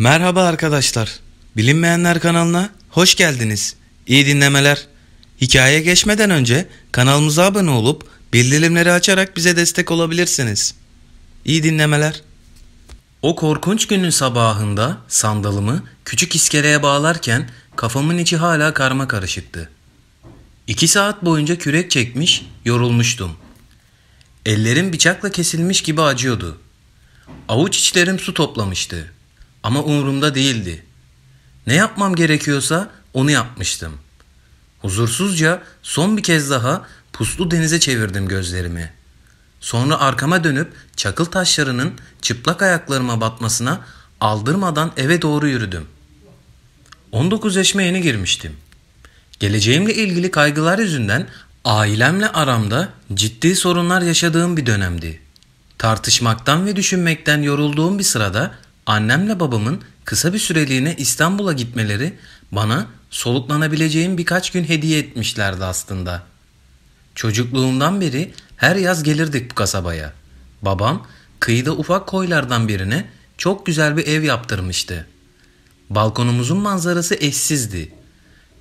Merhaba arkadaşlar. Bilinmeyenler kanalına hoş geldiniz. İyi dinlemeler. Hikaye geçmeden önce kanalımıza abone olup bildirimleri açarak bize destek olabilirsiniz. İyi dinlemeler. O korkunç günün sabahında sandalımı küçük iskeleye bağlarken kafamın içi hala karma karışıktı. İki saat boyunca kürek çekmiş, yorulmuştum. Ellerim bıçakla kesilmiş gibi acıyordu. Avuç içlerim su toplamıştı.'' Ama umurumda değildi. Ne yapmam gerekiyorsa onu yapmıştım. Huzursuzca son bir kez daha puslu denize çevirdim gözlerimi. Sonra arkama dönüp çakıl taşlarının çıplak ayaklarıma batmasına aldırmadan eve doğru yürüdüm. 19 yaşıma yeni girmiştim. Geleceğimle ilgili kaygılar yüzünden ailemle aramda ciddi sorunlar yaşadığım bir dönemdi. Tartışmaktan ve düşünmekten yorulduğum bir sırada Annemle babamın kısa bir süreliğine İstanbul'a gitmeleri bana soluklanabileceğim birkaç gün hediye etmişlerdi aslında. Çocukluğumdan beri her yaz gelirdik bu kasabaya. Babam kıyıda ufak koylardan birine çok güzel bir ev yaptırmıştı. Balkonumuzun manzarası eşsizdi.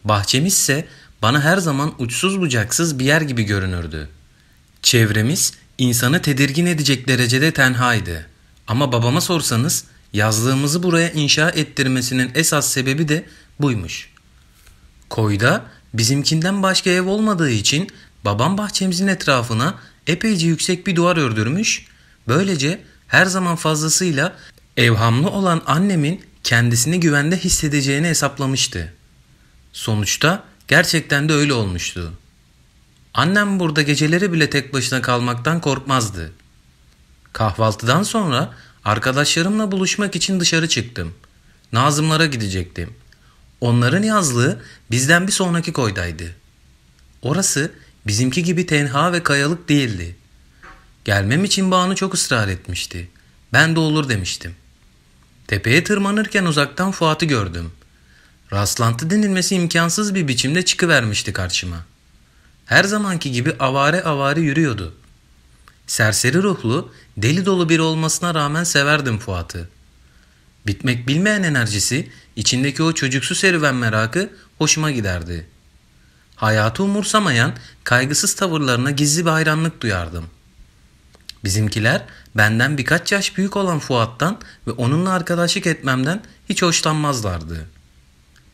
Bahçemizse bana her zaman uçsuz bucaksız bir yer gibi görünürdü. Çevremiz insanı tedirgin edecek derecede tenhaydı. Ama babama sorsanız Yazdığımızı buraya inşa ettirmesinin esas sebebi de buymuş. Koyda bizimkinden başka ev olmadığı için babam bahçemizin etrafına epeyce yüksek bir duvar ördürmüş. Böylece her zaman fazlasıyla evhamlı olan annemin kendisini güvende hissedeceğini hesaplamıştı. Sonuçta gerçekten de öyle olmuştu. Annem burada geceleri bile tek başına kalmaktan korkmazdı. Kahvaltıdan sonra Arkadaşlarımla buluşmak için dışarı çıktım. Nazımlara gidecektim. Onların yazlığı bizden bir sonraki koydaydı. Orası bizimki gibi tenha ve kayalık değildi. Gelmem için Banu çok ısrar etmişti. Ben de olur demiştim. Tepeye tırmanırken uzaktan Fuat'ı gördüm. Rastlantı denilmesi imkansız bir biçimde çıkıvermişti karşıma. Her zamanki gibi avare avare yürüyordu. Serseri ruhlu, deli dolu biri olmasına rağmen severdim Fuat'ı. Bitmek bilmeyen enerjisi, içindeki o çocuksu serüven merakı hoşuma giderdi. Hayatı umursamayan, kaygısız tavırlarına gizli bir hayranlık duyardım. Bizimkiler benden birkaç yaş büyük olan Fuat'tan ve onunla arkadaşlık etmemden hiç hoşlanmazlardı.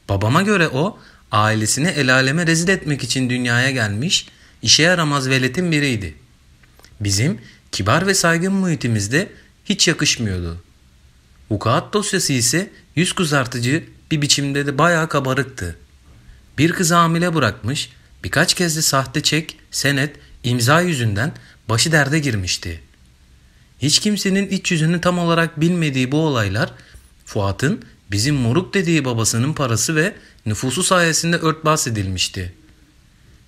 Babama göre o ailesini el aleme rezil etmek için dünyaya gelmiş, işe yaramaz veletin biriydi.'' bizim kibar ve saygın muhitimizde hiç yakışmıyordu. Vukuat dosyası ise yüz kızartıcı bir biçimde de bayağı kabarıktı. Bir kızı hamile bırakmış, birkaç kez de sahte çek, senet, imza yüzünden başı derde girmişti. Hiç kimsenin iç yüzünü tam olarak bilmediği bu olaylar Fuat'ın bizim moruk dediği babasının parası ve nüfusu sayesinde örtbas edilmişti.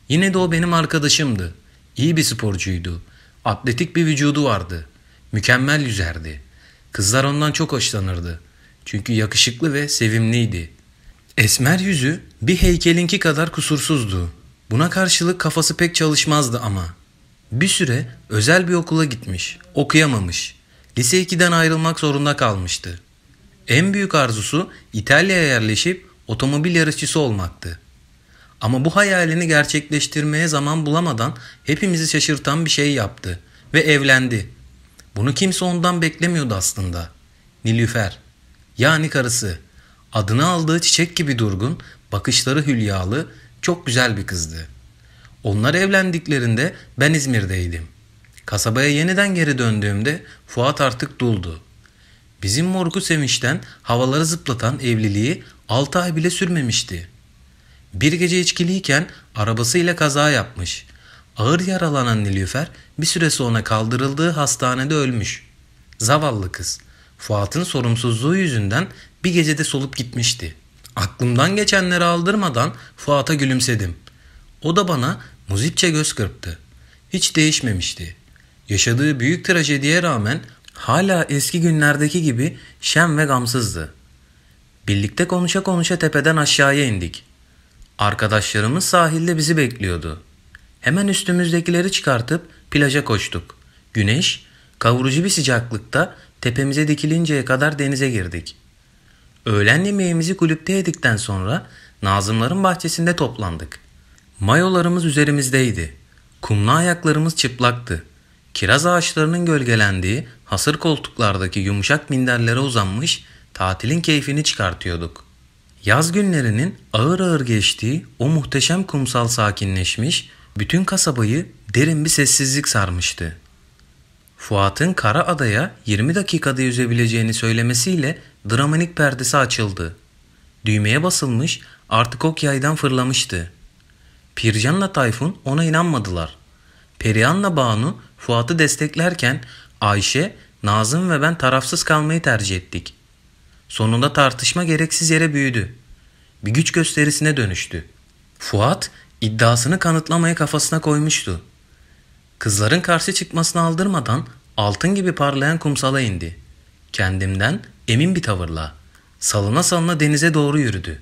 Yine de o benim arkadaşımdı. İyi bir sporcuydu. Atletik bir vücudu vardı. Mükemmel yüzerdi. Kızlar ondan çok hoşlanırdı. Çünkü yakışıklı ve sevimliydi. Esmer yüzü bir heykelinki kadar kusursuzdu. Buna karşılık kafası pek çalışmazdı ama. Bir süre özel bir okula gitmiş, okuyamamış. Lise 2'den ayrılmak zorunda kalmıştı. En büyük arzusu İtalya'ya yerleşip otomobil yarışçısı olmaktı. Ama bu hayalini gerçekleştirmeye zaman bulamadan hepimizi şaşırtan bir şey yaptı ve evlendi. Bunu kimse ondan beklemiyordu aslında. Nilüfer, yani karısı, adını aldığı çiçek gibi durgun, bakışları hülyalı, çok güzel bir kızdı. Onlar evlendiklerinde ben İzmir'deydim. Kasabaya yeniden geri döndüğümde Fuat artık duldu. Bizim morgu sevinçten havaları zıplatan evliliği 6 ay bile sürmemişti.'' Bir gece içkiliyken arabasıyla kaza yapmış. Ağır yaralanan Nilüfer bir süre sonra kaldırıldığı hastanede ölmüş. Zavallı kız. Fuat'ın sorumsuzluğu yüzünden bir gecede solup gitmişti. Aklımdan geçenleri aldırmadan Fuat'a gülümsedim. O da bana muzipçe göz kırptı. Hiç değişmemişti. Yaşadığı büyük trajediye rağmen hala eski günlerdeki gibi şen ve gamsızdı. Birlikte konuşa konuşa tepeden aşağıya indik. Arkadaşlarımız sahilde bizi bekliyordu. Hemen üstümüzdekileri çıkartıp plaja koştuk. Güneş kavurucu bir sıcaklıkta tepemize dikilinceye kadar denize girdik. Öğlen yemeğimizi kulüpte yedikten sonra Nazımların bahçesinde toplandık. Mayolarımız üzerimizdeydi. Kumlu ayaklarımız çıplaktı. Kiraz ağaçlarının gölgelendiği hasır koltuklardaki yumuşak minderlere uzanmış tatilin keyfini çıkartıyorduk. Yaz günlerinin ağır ağır geçtiği o muhteşem kumsal sakinleşmiş, bütün kasabayı derin bir sessizlik sarmıştı. Fuat'ın kara adaya 20 dakikada yüzebileceğini söylemesiyle dramatik perdesi açıldı. Düğmeye basılmış, artık ok yaydan fırlamıştı. Pircan'la Tayfun ona inanmadılar. Perihan'la Banu Fuat'ı desteklerken Ayşe, Nazım ve ben tarafsız kalmayı tercih ettik. Sonunda tartışma gereksiz yere büyüdü. Bir güç gösterisine dönüştü. Fuat iddiasını kanıtlamaya kafasına koymuştu. Kızların karşı çıkmasını aldırmadan altın gibi parlayan kumsala indi. Kendimden emin bir tavırla salına salına denize doğru yürüdü.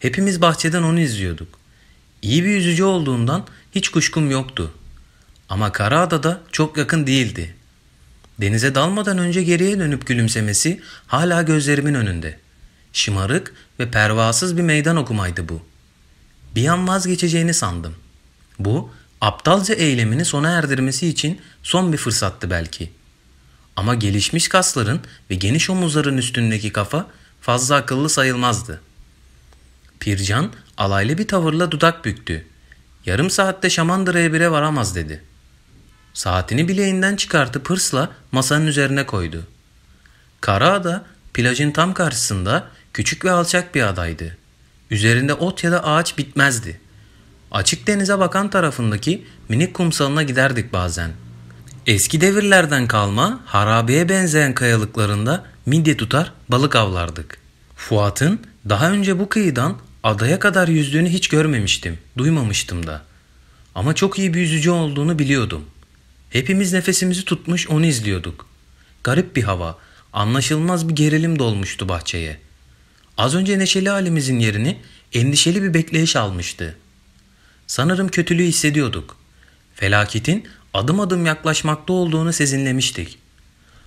Hepimiz bahçeden onu izliyorduk. İyi bir yüzücü olduğundan hiç kuşkum yoktu. Ama Karaada'da çok yakın değildi. Denize dalmadan önce geriye dönüp gülümsemesi hala gözlerimin önünde. Şımarık ve pervasız bir meydan okumaydı bu. Bir an vazgeçeceğini sandım. Bu aptalca eylemini sona erdirmesi için son bir fırsattı belki. Ama gelişmiş kasların ve geniş omuzların üstündeki kafa fazla akıllı sayılmazdı. Pircan alaylı bir tavırla dudak büktü. Yarım saatte Şamandıra'ya bile varamaz dedi.'' Saatini bileğinden çıkartıp hırsla masanın üzerine koydu. Karaada plajın tam karşısında küçük ve alçak bir adaydı. Üzerinde ot ya da ağaç bitmezdi. Açık denize bakan tarafındaki minik kumsalına giderdik bazen. Eski devirlerden kalma harabeye benzeyen kayalıklarında midye tutar balık avlardık. Fuat'ın daha önce bu kıyıdan adaya kadar yüzdüğünü hiç görmemiştim, duymamıştım da. Ama çok iyi bir yüzücü olduğunu biliyordum. Hepimiz nefesimizi tutmuş onu izliyorduk. Garip bir hava, anlaşılmaz bir gerilim dolmuştu bahçeye. Az önce neşeli halimizin yerini endişeli bir bekleyiş almıştı. Sanırım kötülüğü hissediyorduk. Felaketin adım adım yaklaşmakta olduğunu sezinlemiştik.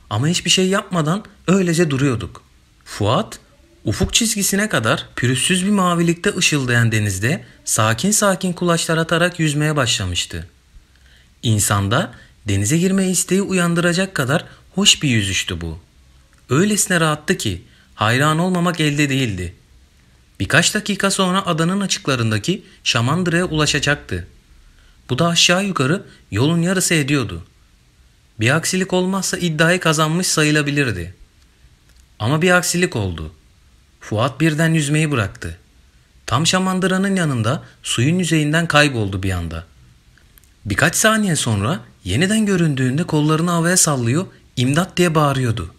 Ama hiçbir şey yapmadan öylece duruyorduk. Fuat, ufuk çizgisine kadar pürüzsüz bir mavilikte ışıldayan denizde sakin sakin kulaçlar atarak yüzmeye başlamıştı. İnsanda Denize girme isteği uyandıracak kadar hoş bir yüzüştü bu. Öylesine rahattı ki hayran olmamak elde değildi. Birkaç dakika sonra adanın açıklarındaki Şamandıra'ya ulaşacaktı. Bu da aşağı yukarı yolun yarısı ediyordu. Bir aksilik olmazsa iddiayı kazanmış sayılabilirdi. Ama bir aksilik oldu. Fuat birden yüzmeyi bıraktı. Tam Şamandıra'nın yanında suyun yüzeyinden kayboldu bir anda.'' Birkaç saniye sonra yeniden göründüğünde kollarını havaya sallıyor, imdat diye bağırıyordu.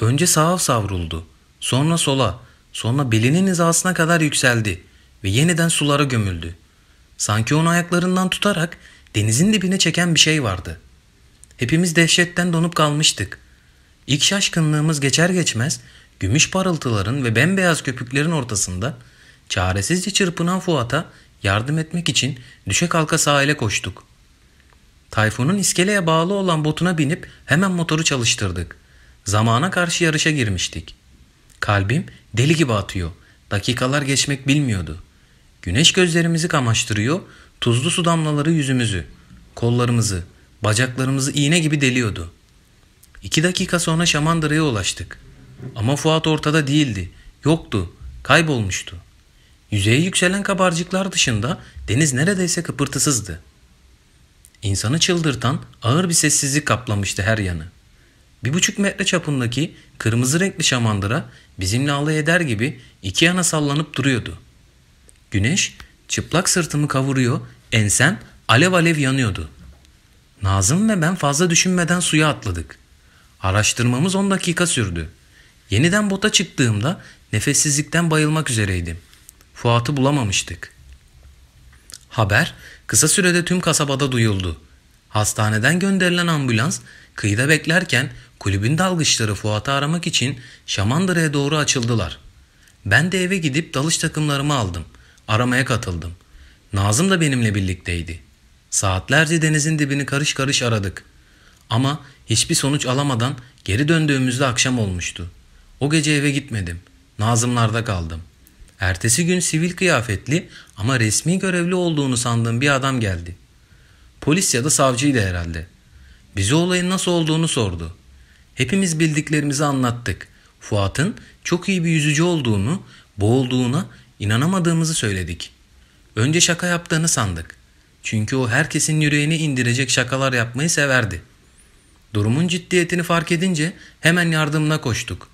Önce sağa savruldu, sonra sola, sonra belinin hizasına kadar yükseldi ve yeniden sulara gömüldü. Sanki onu ayaklarından tutarak denizin dibine çeken bir şey vardı. Hepimiz dehşetten donup kalmıştık. İlk şaşkınlığımız geçer geçmez gümüş parıltıların ve bembeyaz köpüklerin ortasında çaresizce çırpınan Fuat'a Yardım etmek için düşe kalka sahile koştuk. Tayfun'un iskeleye bağlı olan botuna binip hemen motoru çalıştırdık. Zamana karşı yarışa girmiştik. Kalbim deli gibi atıyor. Dakikalar geçmek bilmiyordu. Güneş gözlerimizi kamaştırıyor, tuzlu su damlaları yüzümüzü, kollarımızı, bacaklarımızı iğne gibi deliyordu. İki dakika sonra Şamandıra'ya ulaştık. Ama Fuat ortada değildi, yoktu, kaybolmuştu.'' Yüzeye yükselen kabarcıklar dışında deniz neredeyse kıpırtısızdı. İnsanı çıldırtan ağır bir sessizlik kaplamıştı her yanı. Bir buçuk metre çapındaki kırmızı renkli şamandıra bizimle alay eder gibi iki yana sallanıp duruyordu. Güneş çıplak sırtımı kavuruyor, ensem alev alev yanıyordu. Nazım ve ben fazla düşünmeden suya atladık. Araştırmamız 10 dakika sürdü. Yeniden bota çıktığımda nefessizlikten bayılmak üzereydim.'' Fuat'ı bulamamıştık. Haber kısa sürede tüm kasabada duyuldu. Hastaneden gönderilen ambulans kıyıda beklerken kulübün dalgıçları Fuat'ı aramak için Şamandıra'ya doğru açıldılar. Ben de eve gidip dalış takımlarımı aldım. Aramaya katıldım. Nazım da benimle birlikteydi. Saatlerce denizin dibini karış karış aradık. Ama hiçbir sonuç alamadan geri döndüğümüzde akşam olmuştu. O gece eve gitmedim. Nazımlarda kaldım. Ertesi gün sivil kıyafetli ama resmi görevli olduğunu sandığım bir adam geldi. Polis ya da savcıydı herhalde. Bize olayın nasıl olduğunu sordu. Hepimiz bildiklerimizi anlattık. Fuat'ın çok iyi bir yüzücü olduğunu, boğulduğuna inanamadığımızı söyledik. Önce şaka yaptığını sandık. Çünkü o herkesin yüreğini indirecek şakalar yapmayı severdi. Durumun ciddiyetini fark edince hemen yardımına koştuk.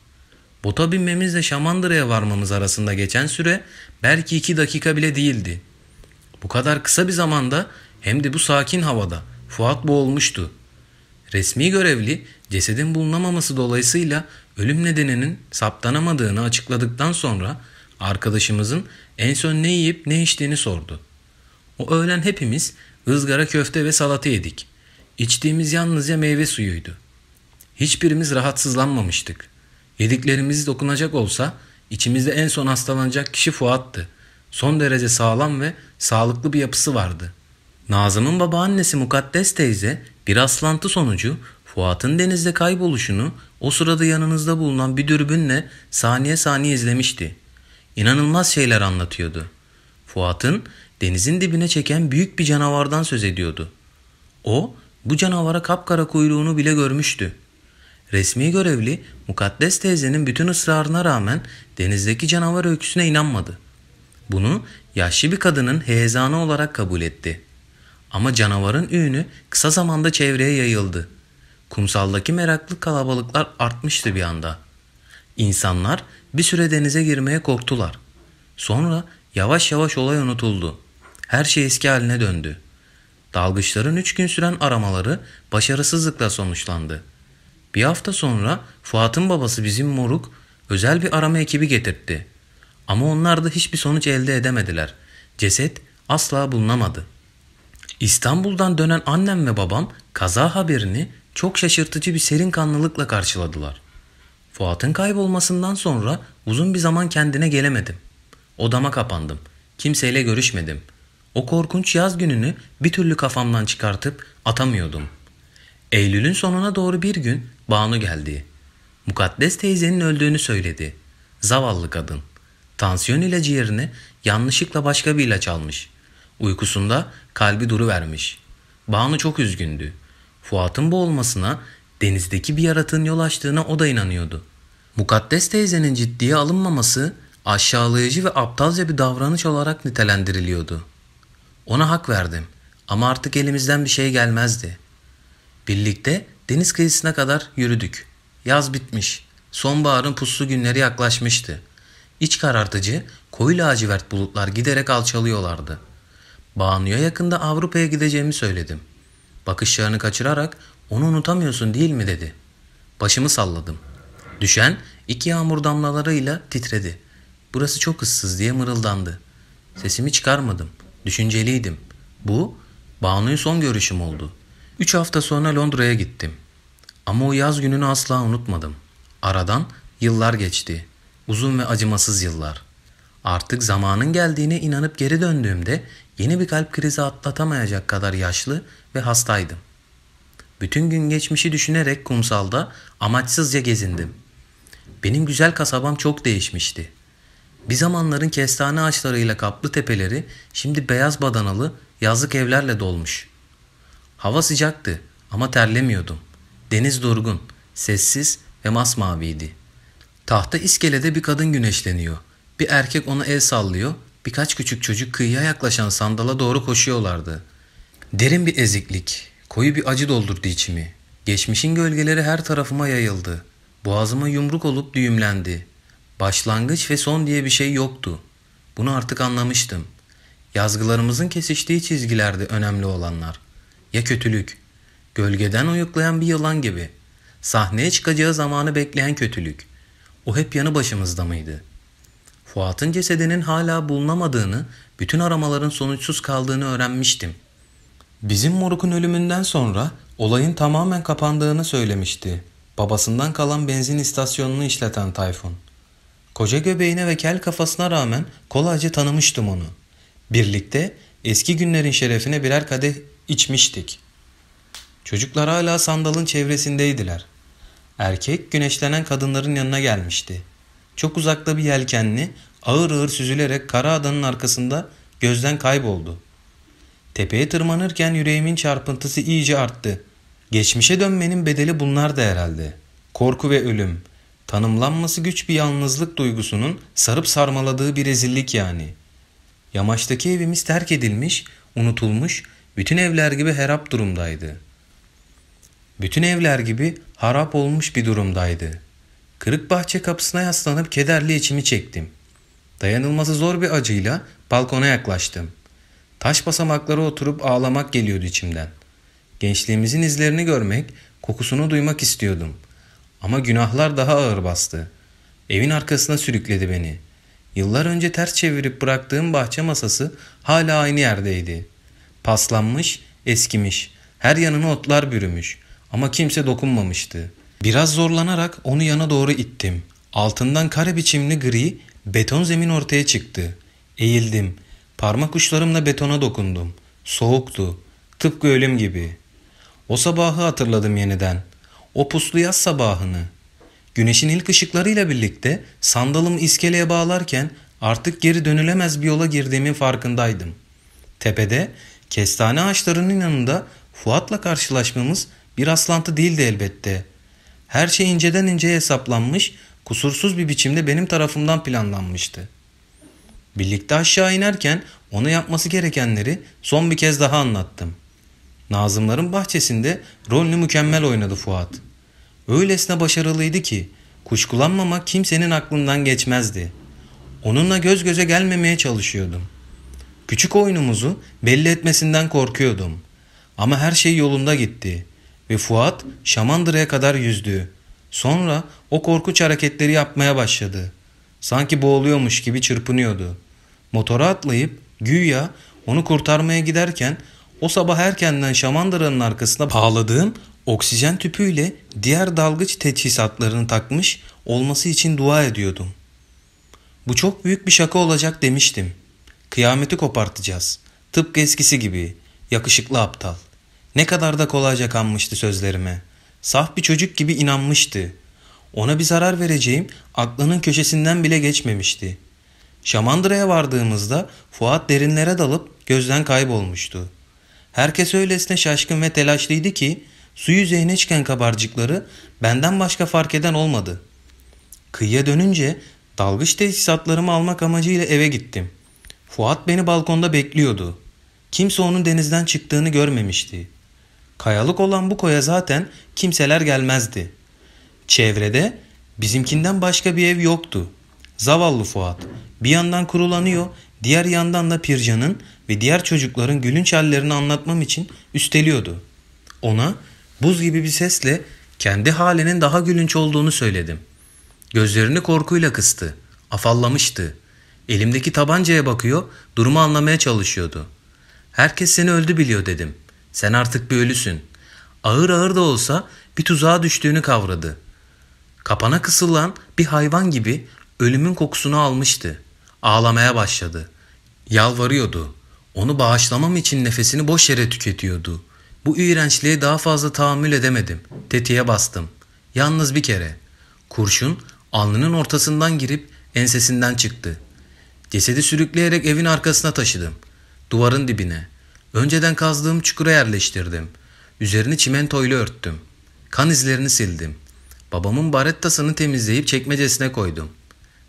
Bota binmemizle Şamandıra'ya varmamız arasında geçen süre belki iki dakika bile değildi. Bu kadar kısa bir zamanda hem de bu sakin havada Fuat boğulmuştu. Resmi görevli cesedin bulunamaması dolayısıyla ölüm nedeninin saptanamadığını açıkladıktan sonra arkadaşımızın en son ne yiyip ne içtiğini sordu. O öğlen hepimiz ızgara köfte ve salata yedik. İçtiğimiz yalnızca meyve suyuydu. Hiçbirimiz rahatsızlanmamıştık.'' Yediklerimiz dokunacak olsa içimizde en son hastalanacak kişi Fuat'tı. Son derece sağlam ve sağlıklı bir yapısı vardı. Nazım'ın babaannesi Mukaddes teyze bir aslantı sonucu Fuat'ın denizde kayboluşunu o sırada yanınızda bulunan bir dürbünle saniye saniye izlemişti. İnanılmaz şeyler anlatıyordu. Fuat'ın denizin dibine çeken büyük bir canavardan söz ediyordu. O bu canavara kapkara kuyruğunu bile görmüştü. Resmi görevli mukaddes teyzenin bütün ısrarına rağmen denizdeki canavar öyküsüne inanmadı. Bunu yaşlı bir kadının heyezanı olarak kabul etti. Ama canavarın ünü kısa zamanda çevreye yayıldı. Kumsaldaki meraklı kalabalıklar artmıştı bir anda. İnsanlar bir süre denize girmeye korktular. Sonra yavaş yavaş olay unutuldu. Her şey eski haline döndü. Dalgıçların üç gün süren aramaları başarısızlıkla sonuçlandı. Bir hafta sonra Fuat'ın babası bizim moruk özel bir arama ekibi getirtti. Ama onlar da hiçbir sonuç elde edemediler. Ceset asla bulunamadı. İstanbul'dan dönen annem ve babam kaza haberini çok şaşırtıcı bir serin kanlılıkla karşıladılar. Fuat'ın kaybolmasından sonra uzun bir zaman kendine gelemedim. Odama kapandım. Kimseyle görüşmedim. O korkunç yaz gününü bir türlü kafamdan çıkartıp atamıyordum.'' Eylül'ün sonuna doğru bir gün Banu geldi. Mukaddes teyzenin öldüğünü söyledi. Zavallı kadın. Tansiyon ilacı yerine yanlışlıkla başka bir ilaç almış. Uykusunda kalbi duru vermiş. Banu çok üzgündü. Fuat'ın bu olmasına denizdeki bir yaratığın yol açtığına o da inanıyordu. Mukaddes teyzenin ciddiye alınmaması aşağılayıcı ve aptalca bir davranış olarak nitelendiriliyordu. Ona hak verdim ama artık elimizden bir şey gelmezdi.'' Birlikte deniz kıyısına kadar yürüdük. Yaz bitmiş. Sonbaharın puslu günleri yaklaşmıştı. İç karartıcı koyu lacivert bulutlar giderek alçalıyorlardı. Banu'ya yakında Avrupa'ya gideceğimi söyledim. Bakışlarını kaçırarak onu unutamıyorsun değil mi dedi. Başımı salladım. Düşen iki yağmur damlalarıyla titredi. Burası çok ıssız diye mırıldandı. Sesimi çıkarmadım. Düşünceliydim. Bu Banu'yu son görüşüm oldu. Üç hafta sonra Londra'ya gittim. Ama o yaz gününü asla unutmadım. Aradan yıllar geçti. Uzun ve acımasız yıllar. Artık zamanın geldiğine inanıp geri döndüğümde yeni bir kalp krizi atlatamayacak kadar yaşlı ve hastaydım. Bütün gün geçmişi düşünerek kumsalda amaçsızca gezindim. Benim güzel kasabam çok değişmişti. Bir zamanların kestane ağaçlarıyla kaplı tepeleri şimdi beyaz badanalı yazlık evlerle dolmuş. Hava sıcaktı ama terlemiyordum. Deniz durgun, sessiz ve masmaviydi. Tahta iskelede bir kadın güneşleniyor. Bir erkek ona el sallıyor, birkaç küçük çocuk kıyıya yaklaşan sandala doğru koşuyorlardı. Derin bir eziklik, koyu bir acı doldurdu içimi. Geçmişin gölgeleri her tarafıma yayıldı. Boğazıma yumruk olup düğümlendi. Başlangıç ve son diye bir şey yoktu. Bunu artık anlamıştım. Yazgılarımızın kesiştiği çizgilerdi önemli olanlar.'' Ya kötülük? Gölgeden uyuklayan bir yılan gibi. Sahneye çıkacağı zamanı bekleyen kötülük. O hep yanı başımızda mıydı? Fuat'ın cesedinin hala bulunamadığını, bütün aramaların sonuçsuz kaldığını öğrenmiştim. Bizim morukun ölümünden sonra olayın tamamen kapandığını söylemişti. Babasından kalan benzin istasyonunu işleten Tayfun. Koca göbeğine ve kel kafasına rağmen kolayca tanımıştım onu. Birlikte eski günlerin şerefine birer kadeh içmiştik. Çocuklar hala sandalın çevresindeydiler. Erkek güneşlenen kadınların yanına gelmişti. Çok uzakta bir yelkenli ağır ağır süzülerek kara adanın arkasında gözden kayboldu. Tepeye tırmanırken yüreğimin çarpıntısı iyice arttı. Geçmişe dönmenin bedeli bunlar da herhalde. Korku ve ölüm. Tanımlanması güç bir yalnızlık duygusunun sarıp sarmaladığı bir rezillik yani. Yamaçtaki evimiz terk edilmiş, unutulmuş bütün evler gibi herap durumdaydı. Bütün evler gibi harap olmuş bir durumdaydı. Kırık bahçe kapısına yaslanıp kederli içimi çektim. Dayanılması zor bir acıyla balkona yaklaştım. Taş basamaklara oturup ağlamak geliyordu içimden. Gençliğimizin izlerini görmek, kokusunu duymak istiyordum. Ama günahlar daha ağır bastı. Evin arkasına sürükledi beni. Yıllar önce ters çevirip bıraktığım bahçe masası hala aynı yerdeydi.'' paslanmış, eskimiş. Her yanına otlar bürümüş ama kimse dokunmamıştı. Biraz zorlanarak onu yana doğru ittim. Altından kare biçimli gri, beton zemin ortaya çıktı. Eğildim. Parmak uçlarımla betona dokundum. Soğuktu. Tıpkı ölüm gibi. O sabahı hatırladım yeniden. O puslu yaz sabahını. Güneşin ilk ışıklarıyla birlikte sandalımı iskeleye bağlarken artık geri dönülemez bir yola girdiğimin farkındaydım. Tepede Kestane ağaçlarının yanında Fuat'la karşılaşmamız bir aslantı değildi elbette. Her şey inceden inceye hesaplanmış, kusursuz bir biçimde benim tarafımdan planlanmıştı. Birlikte aşağı inerken ona yapması gerekenleri son bir kez daha anlattım. Nazımların bahçesinde rolünü mükemmel oynadı Fuat. Öylesine başarılıydı ki kuşkulanmamak kimsenin aklından geçmezdi. Onunla göz göze gelmemeye çalışıyordum.'' Küçük oyunumuzu belli etmesinden korkuyordum. Ama her şey yolunda gitti ve Fuat Şamandıra'ya kadar yüzdü. Sonra o korkuç hareketleri yapmaya başladı. Sanki boğuluyormuş gibi çırpınıyordu. Motora atlayıp güya onu kurtarmaya giderken o sabah erkenden Şamandıra'nın arkasına bağladığım oksijen tüpüyle diğer dalgıç teçhizatlarını takmış olması için dua ediyordum. Bu çok büyük bir şaka olacak demiştim. Kıyameti kopartacağız. Tıpkı eskisi gibi. Yakışıklı aptal. Ne kadar da kolayca kanmıştı sözlerime. Saf bir çocuk gibi inanmıştı. Ona bir zarar vereceğim aklının köşesinden bile geçmemişti. Şamandıra'ya vardığımızda Fuat derinlere dalıp gözden kaybolmuştu. Herkes öylesine şaşkın ve telaşlıydı ki suyu zehne çıkan kabarcıkları benden başka fark eden olmadı. Kıyıya dönünce dalgıç tesisatlarımı almak amacıyla eve gittim. Fuat beni balkonda bekliyordu. Kimse onun denizden çıktığını görmemişti. Kayalık olan bu koya zaten kimseler gelmezdi. Çevrede bizimkinden başka bir ev yoktu. Zavallı Fuat bir yandan kurulanıyor, diğer yandan da Pircan'ın ve diğer çocukların gülünç hallerini anlatmam için üsteliyordu. Ona buz gibi bir sesle kendi halinin daha gülünç olduğunu söyledim. Gözlerini korkuyla kıstı. Afallamıştı. Elimdeki tabancaya bakıyor, durumu anlamaya çalışıyordu. Herkes seni öldü biliyor dedim. Sen artık bir ölüsün. Ağır ağır da olsa bir tuzağa düştüğünü kavradı. Kapana kısılan bir hayvan gibi ölümün kokusunu almıştı. Ağlamaya başladı. Yalvarıyordu. Onu bağışlamam için nefesini boş yere tüketiyordu. Bu iğrençliğe daha fazla tahammül edemedim. Tetiğe bastım. Yalnız bir kere. Kurşun alnının ortasından girip ensesinden çıktı.'' Cesedi sürükleyerek evin arkasına taşıdım. Duvarın dibine. Önceden kazdığım çukura yerleştirdim. Üzerini çimentoyla örttüm. Kan izlerini sildim. Babamın barettasını temizleyip çekmecesine koydum.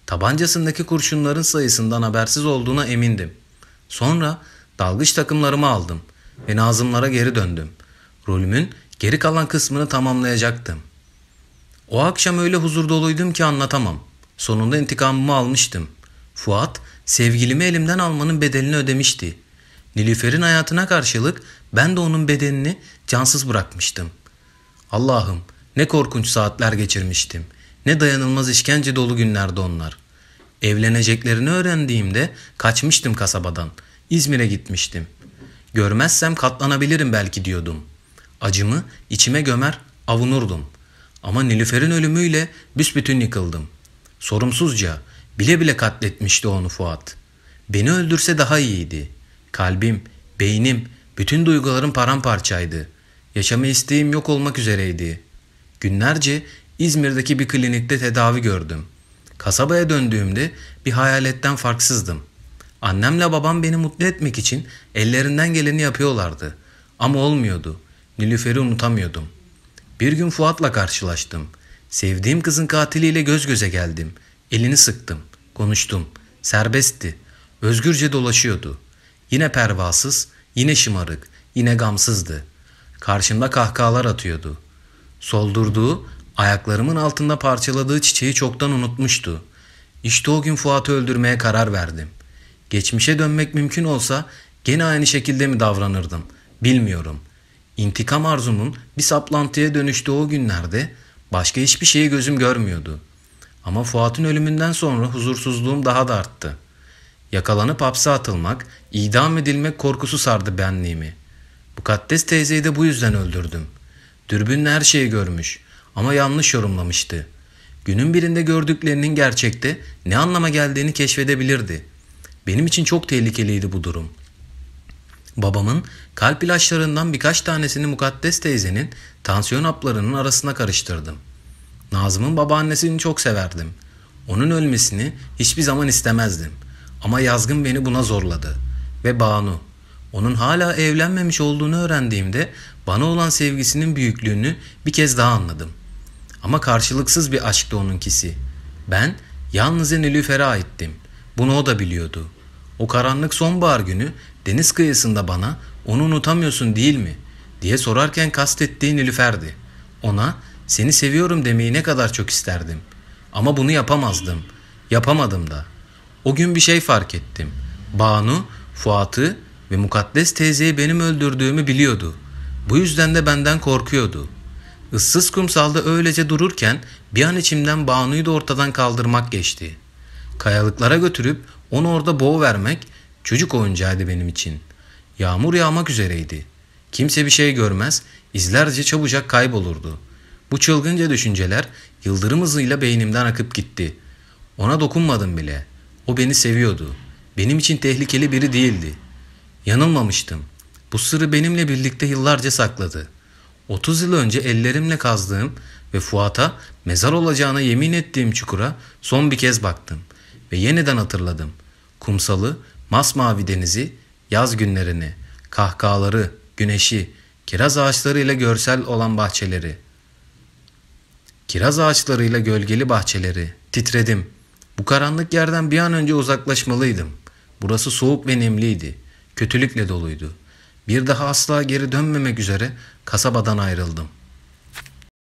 Tabancasındaki kurşunların sayısından habersiz olduğuna emindim. Sonra dalgıç takımlarımı aldım ve Nazımlara geri döndüm. Rolümün geri kalan kısmını tamamlayacaktım. O akşam öyle huzur doluydum ki anlatamam. Sonunda intikamımı almıştım. Fuat Sevgilimi elimden almanın bedelini ödemişti. Nilüfer'in hayatına karşılık ben de onun bedenini cansız bırakmıştım. Allah'ım ne korkunç saatler geçirmiştim. Ne dayanılmaz işkence dolu günlerdi onlar. Evleneceklerini öğrendiğimde kaçmıştım kasabadan. İzmir'e gitmiştim. Görmezsem katlanabilirim belki diyordum. Acımı içime gömer avunurdum. Ama Nilüfer'in ölümüyle büsbütün yıkıldım. Sorumsuzca Bile bile katletmişti onu Fuat. Beni öldürse daha iyiydi. Kalbim, beynim, bütün duygularım paramparçaydı. Yaşama isteğim yok olmak üzereydi. Günlerce İzmir'deki bir klinikte tedavi gördüm. Kasabaya döndüğümde bir hayaletten farksızdım. Annemle babam beni mutlu etmek için ellerinden geleni yapıyorlardı. Ama olmuyordu. Nilüfer'i unutamıyordum. Bir gün Fuat'la karşılaştım. Sevdiğim kızın katiliyle göz göze geldim. Elini sıktım. Konuştum. Serbestti. Özgürce dolaşıyordu. Yine pervasız, yine şımarık, yine gamsızdı. Karşımda kahkahalar atıyordu. Soldurduğu, ayaklarımın altında parçaladığı çiçeği çoktan unutmuştu. İşte o gün Fuat'ı öldürmeye karar verdim. Geçmişe dönmek mümkün olsa gene aynı şekilde mi davranırdım? Bilmiyorum. İntikam arzumun bir saplantıya dönüştüğü o günlerde başka hiçbir şeyi gözüm görmüyordu.'' Ama Fuat'ın ölümünden sonra huzursuzluğum daha da arttı. Yakalanıp hapse atılmak, idam edilmek korkusu sardı benliğimi. Mukaddes teyzeyi de bu yüzden öldürdüm. Dürbün her şeyi görmüş ama yanlış yorumlamıştı. Günün birinde gördüklerinin gerçekte ne anlama geldiğini keşfedebilirdi. Benim için çok tehlikeliydi bu durum. Babamın kalp ilaçlarından birkaç tanesini mukaddes teyzenin tansiyon haplarının arasına karıştırdım. Nazım'ın babaannesini çok severdim. Onun ölmesini hiçbir zaman istemezdim. Ama yazgın beni buna zorladı. Ve Banu. Onun hala evlenmemiş olduğunu öğrendiğimde bana olan sevgisinin büyüklüğünü bir kez daha anladım. Ama karşılıksız bir aşktı onunkisi. Ben yalnızca Nilüfer'e aittim. Bunu o da biliyordu. O karanlık sonbahar günü deniz kıyısında bana onu unutamıyorsun değil mi diye sorarken kastettiği Nilüfer'di. Ona seni seviyorum demeyi ne kadar çok isterdim. Ama bunu yapamazdım. Yapamadım da. O gün bir şey fark ettim. Banu, Fuat'ı ve Mukaddes teyzeyi benim öldürdüğümü biliyordu. Bu yüzden de benden korkuyordu. Issız kumsalda öylece dururken bir an içimden Banu'yu da ortadan kaldırmak geçti. Kayalıklara götürüp onu orada boğuvermek çocuk oyuncağıydı benim için. Yağmur yağmak üzereydi. Kimse bir şey görmez, izlerce çabucak kaybolurdu.'' Bu çılgınca düşünceler yıldırım hızıyla beynimden akıp gitti. Ona dokunmadım bile. O beni seviyordu. Benim için tehlikeli biri değildi. Yanılmamıştım. Bu sırrı benimle birlikte yıllarca sakladı. 30 yıl önce ellerimle kazdığım ve Fuat'a mezar olacağına yemin ettiğim çukura son bir kez baktım ve yeniden hatırladım. Kumsalı, masmavi denizi, yaz günlerini, kahkahaları, güneşi, kiraz ağaçlarıyla görsel olan bahçeleri.'' kiraz ağaçlarıyla gölgeli bahçeleri. Titredim. Bu karanlık yerden bir an önce uzaklaşmalıydım. Burası soğuk ve nemliydi. Kötülükle doluydu. Bir daha asla geri dönmemek üzere kasabadan ayrıldım.